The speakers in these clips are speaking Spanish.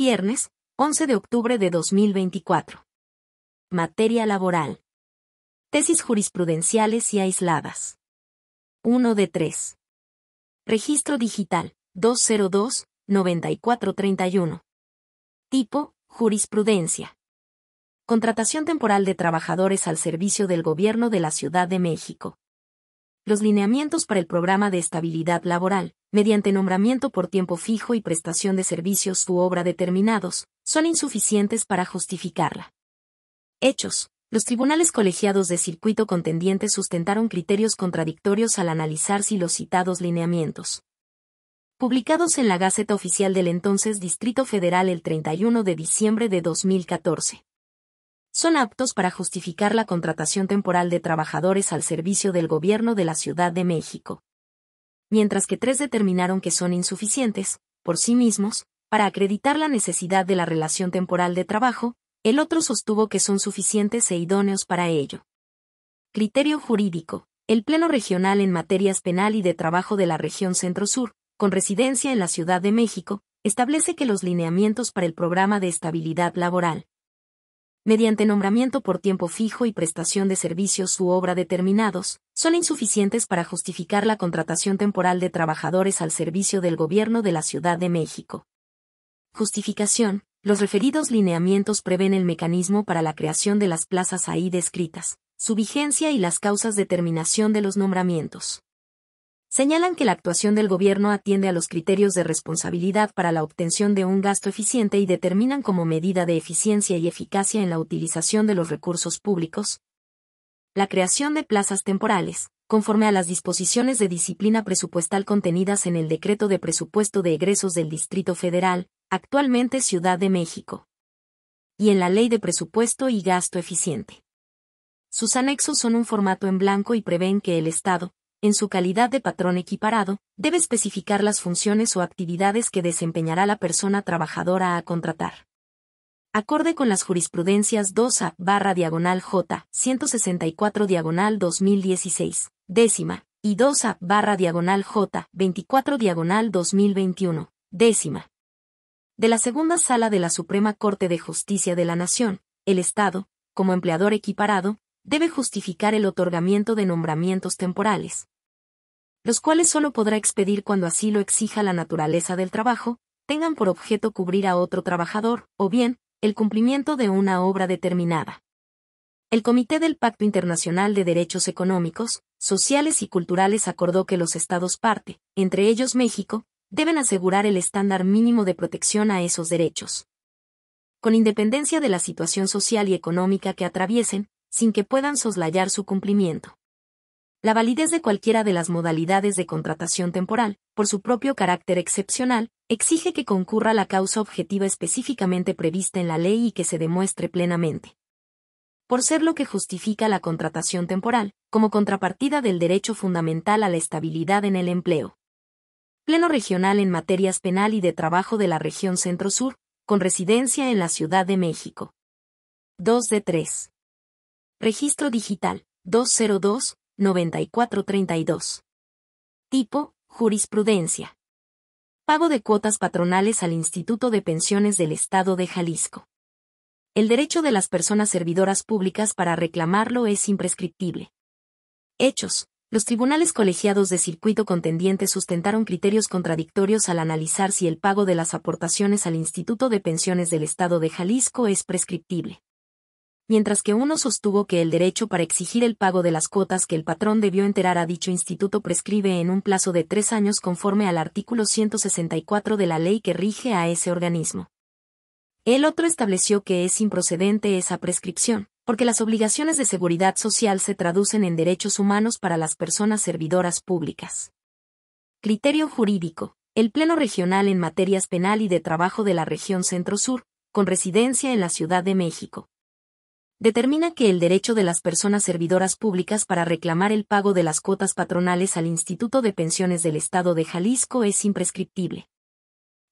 Viernes, 11 de octubre de 2024. Materia laboral. Tesis jurisprudenciales y aisladas. 1 de 3. Registro digital, 202-9431. Tipo, jurisprudencia. Contratación temporal de trabajadores al servicio del Gobierno de la Ciudad de México los lineamientos para el programa de estabilidad laboral, mediante nombramiento por tiempo fijo y prestación de servicios u obra determinados, son insuficientes para justificarla. Hechos. Los tribunales colegiados de circuito contendiente sustentaron criterios contradictorios al analizar si los citados lineamientos, publicados en la Gaceta Oficial del entonces Distrito Federal el 31 de diciembre de 2014, son aptos para justificar la contratación temporal de trabajadores al servicio del gobierno de la Ciudad de México. Mientras que tres determinaron que son insuficientes, por sí mismos, para acreditar la necesidad de la relación temporal de trabajo, el otro sostuvo que son suficientes e idóneos para ello. Criterio jurídico. El Pleno Regional en Materias Penal y de Trabajo de la Región Centro-Sur, con residencia en la Ciudad de México, establece que los lineamientos para el programa de estabilidad laboral, mediante nombramiento por tiempo fijo y prestación de servicios u obra determinados, son insuficientes para justificar la contratación temporal de trabajadores al servicio del Gobierno de la Ciudad de México. Justificación. Los referidos lineamientos prevén el mecanismo para la creación de las plazas ahí descritas, su vigencia y las causas de terminación de los nombramientos señalan que la actuación del gobierno atiende a los criterios de responsabilidad para la obtención de un gasto eficiente y determinan como medida de eficiencia y eficacia en la utilización de los recursos públicos la creación de plazas temporales, conforme a las disposiciones de disciplina presupuestal contenidas en el decreto de presupuesto de egresos del Distrito Federal, actualmente Ciudad de México, y en la Ley de Presupuesto y Gasto Eficiente. Sus anexos son un formato en blanco y prevén que el Estado, en su calidad de patrón equiparado, debe especificar las funciones o actividades que desempeñará la persona trabajadora a contratar. Acorde con las jurisprudencias 2A barra diagonal J 164 diagonal 2016, décima, y 2A barra diagonal J 24 diagonal 2021, décima. De la segunda sala de la Suprema Corte de Justicia de la Nación, el Estado, como empleador equiparado, debe justificar el otorgamiento de nombramientos temporales, los cuales solo podrá expedir cuando así lo exija la naturaleza del trabajo, tengan por objeto cubrir a otro trabajador, o bien, el cumplimiento de una obra determinada. El Comité del Pacto Internacional de Derechos Económicos, Sociales y Culturales acordó que los Estados parte, entre ellos México, deben asegurar el estándar mínimo de protección a esos derechos. Con independencia de la situación social y económica que atraviesen, sin que puedan soslayar su cumplimiento. La validez de cualquiera de las modalidades de contratación temporal, por su propio carácter excepcional, exige que concurra la causa objetiva específicamente prevista en la ley y que se demuestre plenamente. Por ser lo que justifica la contratación temporal, como contrapartida del derecho fundamental a la estabilidad en el empleo. Pleno Regional en Materias Penal y de Trabajo de la Región Centro-Sur, con residencia en la Ciudad de México. 2 de 3. Registro digital 202-9432. Tipo, jurisprudencia. Pago de cuotas patronales al Instituto de Pensiones del Estado de Jalisco. El derecho de las personas servidoras públicas para reclamarlo es imprescriptible. Hechos. Los tribunales colegiados de circuito contendiente sustentaron criterios contradictorios al analizar si el pago de las aportaciones al Instituto de Pensiones del Estado de Jalisco es prescriptible mientras que uno sostuvo que el derecho para exigir el pago de las cuotas que el patrón debió enterar a dicho instituto prescribe en un plazo de tres años conforme al artículo 164 de la ley que rige a ese organismo. El otro estableció que es improcedente esa prescripción, porque las obligaciones de seguridad social se traducen en derechos humanos para las personas servidoras públicas. Criterio jurídico. El Pleno Regional en materias penal y de trabajo de la región Centro-Sur, con residencia en la Ciudad de México, determina que el derecho de las personas servidoras públicas para reclamar el pago de las cuotas patronales al Instituto de Pensiones del Estado de Jalisco es imprescriptible.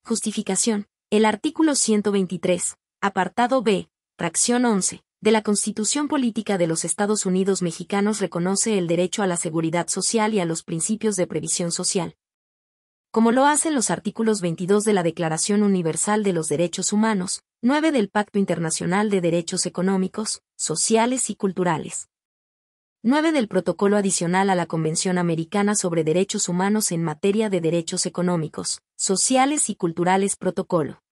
Justificación. El artículo 123, apartado B, fracción 11, de la Constitución Política de los Estados Unidos Mexicanos reconoce el derecho a la seguridad social y a los principios de previsión social. Como lo hacen los artículos 22 de la Declaración Universal de los Derechos Humanos, 9 del Pacto Internacional de Derechos Económicos, Sociales y Culturales. 9 del Protocolo Adicional a la Convención Americana sobre Derechos Humanos en materia de derechos económicos, sociales y culturales Protocolo.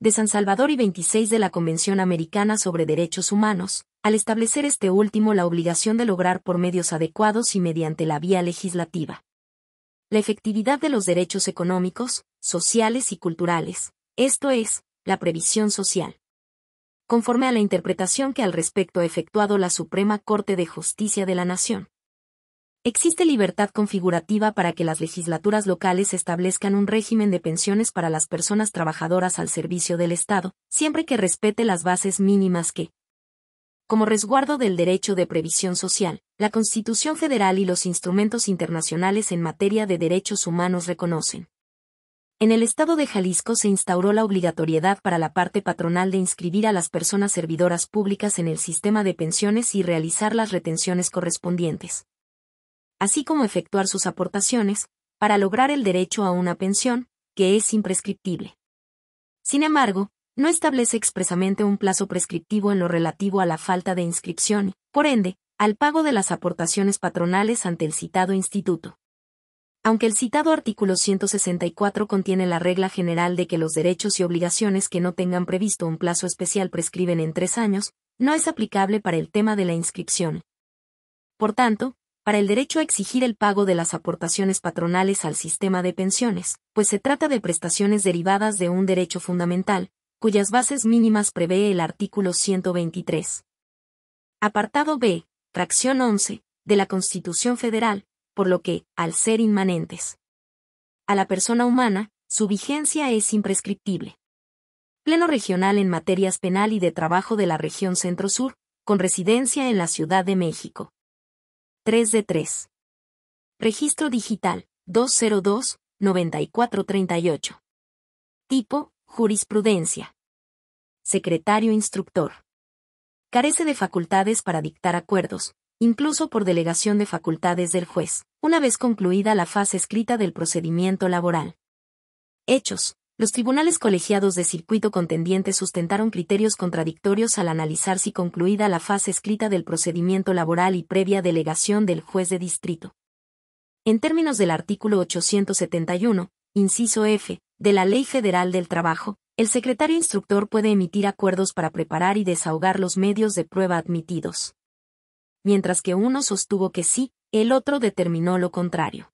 De San Salvador y 26 de la Convención Americana sobre Derechos Humanos, al establecer este último la obligación de lograr por medios adecuados y mediante la vía legislativa la efectividad de los derechos económicos, sociales y culturales, esto es, la previsión social. Conforme a la interpretación que al respecto ha efectuado la Suprema Corte de Justicia de la Nación. Existe libertad configurativa para que las legislaturas locales establezcan un régimen de pensiones para las personas trabajadoras al servicio del Estado, siempre que respete las bases mínimas que, como resguardo del derecho de previsión social, la Constitución Federal y los instrumentos internacionales en materia de derechos humanos reconocen. En el estado de Jalisco se instauró la obligatoriedad para la parte patronal de inscribir a las personas servidoras públicas en el sistema de pensiones y realizar las retenciones correspondientes, así como efectuar sus aportaciones, para lograr el derecho a una pensión, que es imprescriptible. Sin embargo, no establece expresamente un plazo prescriptivo en lo relativo a la falta de inscripción, por ende, al pago de las aportaciones patronales ante el citado instituto. Aunque el citado artículo 164 contiene la regla general de que los derechos y obligaciones que no tengan previsto un plazo especial prescriben en tres años, no es aplicable para el tema de la inscripción. Por tanto, para el derecho a exigir el pago de las aportaciones patronales al sistema de pensiones, pues se trata de prestaciones derivadas de un derecho fundamental, cuyas bases mínimas prevé el artículo 123. Apartado B, fracción 11, de la Constitución Federal, por lo que, al ser inmanentes a la persona humana, su vigencia es imprescriptible. Pleno regional en materias penal y de trabajo de la región Centro-Sur, con residencia en la Ciudad de México. 3 de 3. Registro digital 202-9438. Tipo, jurisprudencia. Secretario instructor. Carece de facultades para dictar acuerdos, incluso por delegación de facultades del juez, una vez concluida la fase escrita del procedimiento laboral. Hechos. Los tribunales colegiados de circuito contendiente sustentaron criterios contradictorios al analizar si concluida la fase escrita del procedimiento laboral y previa delegación del juez de distrito. En términos del artículo 871, inciso F, de la Ley Federal del Trabajo, el secretario instructor puede emitir acuerdos para preparar y desahogar los medios de prueba admitidos mientras que uno sostuvo que sí, el otro determinó lo contrario.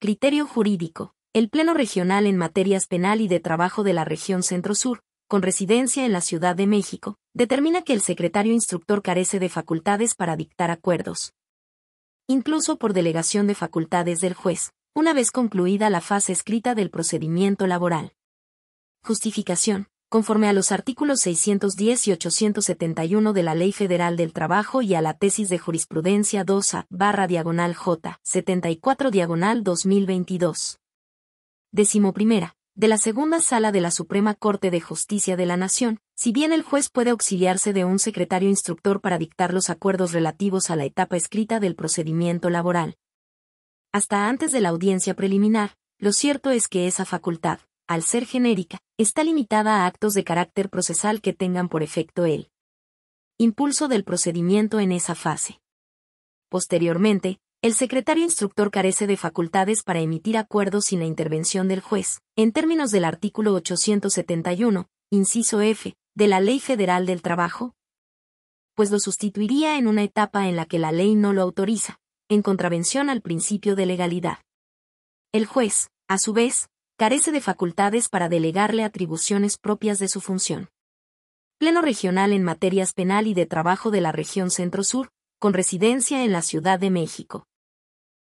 Criterio jurídico. El Pleno Regional en materias penal y de trabajo de la región Centro-Sur, con residencia en la Ciudad de México, determina que el secretario instructor carece de facultades para dictar acuerdos. Incluso por delegación de facultades del juez, una vez concluida la fase escrita del procedimiento laboral. Justificación conforme a los artículos 610 y 871 de la Ley Federal del Trabajo y a la tesis de jurisprudencia 2A barra diagonal J 74 diagonal 2022. Décimo De la segunda sala de la Suprema Corte de Justicia de la Nación, si bien el juez puede auxiliarse de un secretario instructor para dictar los acuerdos relativos a la etapa escrita del procedimiento laboral. Hasta antes de la audiencia preliminar, lo cierto es que esa facultad, al ser genérica, está limitada a actos de carácter procesal que tengan por efecto el impulso del procedimiento en esa fase. Posteriormente, el secretario instructor carece de facultades para emitir acuerdos sin la intervención del juez, en términos del artículo 871, inciso F, de la Ley Federal del Trabajo, pues lo sustituiría en una etapa en la que la ley no lo autoriza, en contravención al principio de legalidad. El juez, a su vez, carece de facultades para delegarle atribuciones propias de su función. Pleno Regional en materias penal y de trabajo de la región Centro-Sur, con residencia en la Ciudad de México.